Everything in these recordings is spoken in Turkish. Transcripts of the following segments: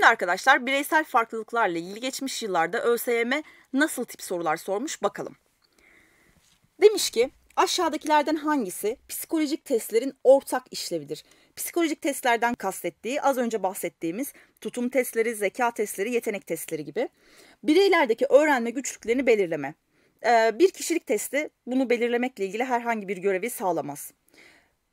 Şimdi arkadaşlar bireysel farklılıklarla ilgili geçmiş yıllarda ÖSYM nasıl tip sorular sormuş bakalım. Demiş ki aşağıdakilerden hangisi psikolojik testlerin ortak işlevidir? Psikolojik testlerden kastettiği az önce bahsettiğimiz tutum testleri, zeka testleri, yetenek testleri gibi. Bireylerdeki öğrenme güçlüklerini belirleme. Ee, bir kişilik testi bunu belirlemekle ilgili herhangi bir görevi sağlamaz.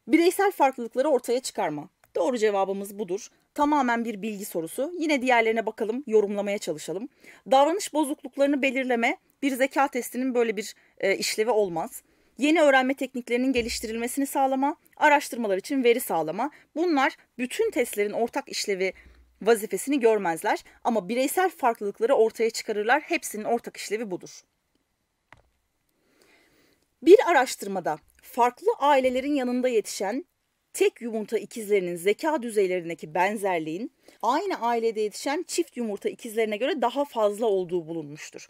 Bireysel farklılıkları ortaya çıkarma. Doğru cevabımız budur tamamen bir bilgi sorusu. Yine diğerlerine bakalım, yorumlamaya çalışalım. Davranış bozukluklarını belirleme bir zeka testinin böyle bir e, işlevi olmaz. Yeni öğrenme tekniklerinin geliştirilmesini sağlama, araştırmalar için veri sağlama. Bunlar bütün testlerin ortak işlevi vazifesini görmezler ama bireysel farklılıkları ortaya çıkarırlar. Hepsinin ortak işlevi budur. Bir araştırmada farklı ailelerin yanında yetişen tek yumurta ikizlerinin zeka düzeylerindeki benzerliğin aynı ailede yetişen çift yumurta ikizlerine göre daha fazla olduğu bulunmuştur.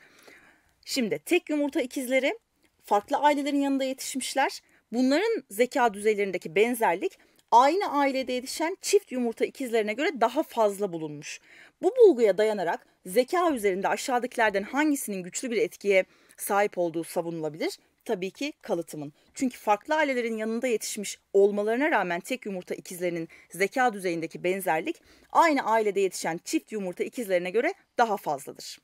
Şimdi tek yumurta ikizleri farklı ailelerin yanında yetişmişler. Bunların zeka düzeylerindeki benzerlik aynı ailede yetişen çift yumurta ikizlerine göre daha fazla bulunmuş. Bu bulguya dayanarak zeka üzerinde aşağıdakilerden hangisinin güçlü bir etkiye sahip olduğu savunulabilir? tabii ki kalıtımın. Çünkü farklı ailelerin yanında yetişmiş olmalarına rağmen tek yumurta ikizlerinin zeka düzeyindeki benzerlik aynı ailede yetişen çift yumurta ikizlerine göre daha fazladır.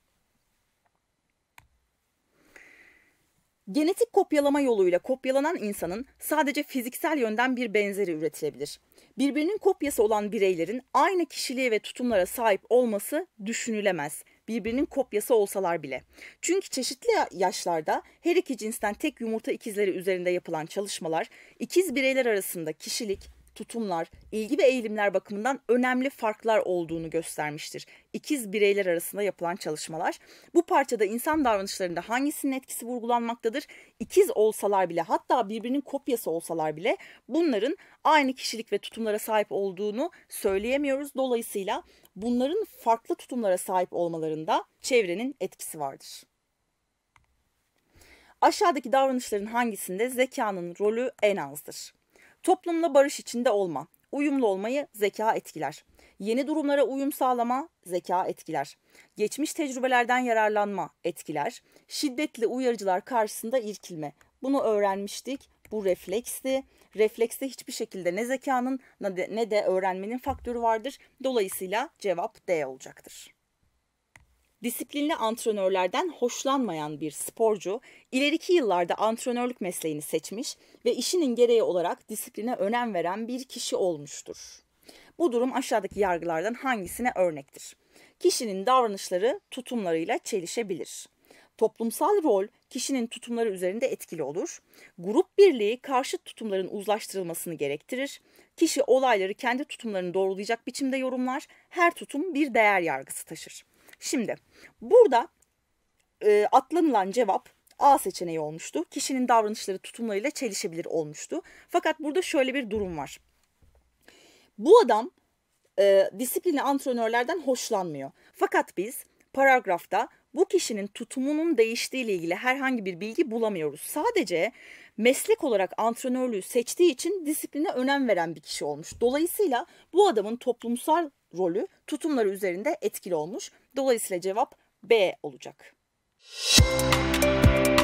Genetik kopyalama yoluyla kopyalanan insanın sadece fiziksel yönden bir benzeri üretilebilir. Birbirinin kopyası olan bireylerin aynı kişiliğe ve tutumlara sahip olması düşünülemez birbirinin kopyası olsalar bile. Çünkü çeşitli yaşlarda her iki cinsten tek yumurta ikizleri üzerinde yapılan çalışmalar ikiz bireyler arasında kişilik, tutumlar, ilgi ve eğilimler bakımından önemli farklar olduğunu göstermiştir. İkiz bireyler arasında yapılan çalışmalar. Bu parçada insan davranışlarında hangisinin etkisi vurgulanmaktadır? İkiz olsalar bile hatta birbirinin kopyası olsalar bile bunların aynı kişilik ve tutumlara sahip olduğunu söyleyemiyoruz. Dolayısıyla bunların farklı tutumlara sahip olmalarında çevrenin etkisi vardır. Aşağıdaki davranışların hangisinde zekanın rolü en azdır? Toplumla barış içinde olma. Uyumlu olmayı zeka etkiler. Yeni durumlara uyum sağlama zeka etkiler. Geçmiş tecrübelerden yararlanma etkiler. Şiddetli uyarıcılar karşısında irkilme. Bunu öğrenmiştik. Bu refleksti. Reflekste hiçbir şekilde ne zekanın ne de öğrenmenin faktörü vardır. Dolayısıyla cevap D olacaktır disiplinli antrenörlerden hoşlanmayan bir sporcu ileriki yıllarda antrenörlük mesleğini seçmiş ve işinin gereği olarak disipline önem veren bir kişi olmuştur. Bu durum aşağıdaki yargılardan hangisine örnektir? Kişinin davranışları tutumlarıyla çelişebilir. Toplumsal rol kişinin tutumları üzerinde etkili olur. Grup birliği karşıt tutumların uzlaştırılmasını gerektirir. Kişi olayları kendi tutumlarını doğrulayacak biçimde yorumlar. Her tutum bir değer yargısı taşır. Şimdi burada e, atlanılan cevap A seçeneği olmuştu. Kişinin davranışları tutumlarıyla çelişebilir olmuştu. Fakat burada şöyle bir durum var. Bu adam e, disiplinli antrenörlerden hoşlanmıyor. Fakat biz paragrafta bu kişinin tutumunun değiştiği ile ilgili herhangi bir bilgi bulamıyoruz. Sadece meslek olarak antrenörlüğü seçtiği için disipline önem veren bir kişi olmuş. Dolayısıyla bu adamın toplumsal rolü tutumları üzerinde etkili olmuş. Dolayısıyla cevap B olacak. Müzik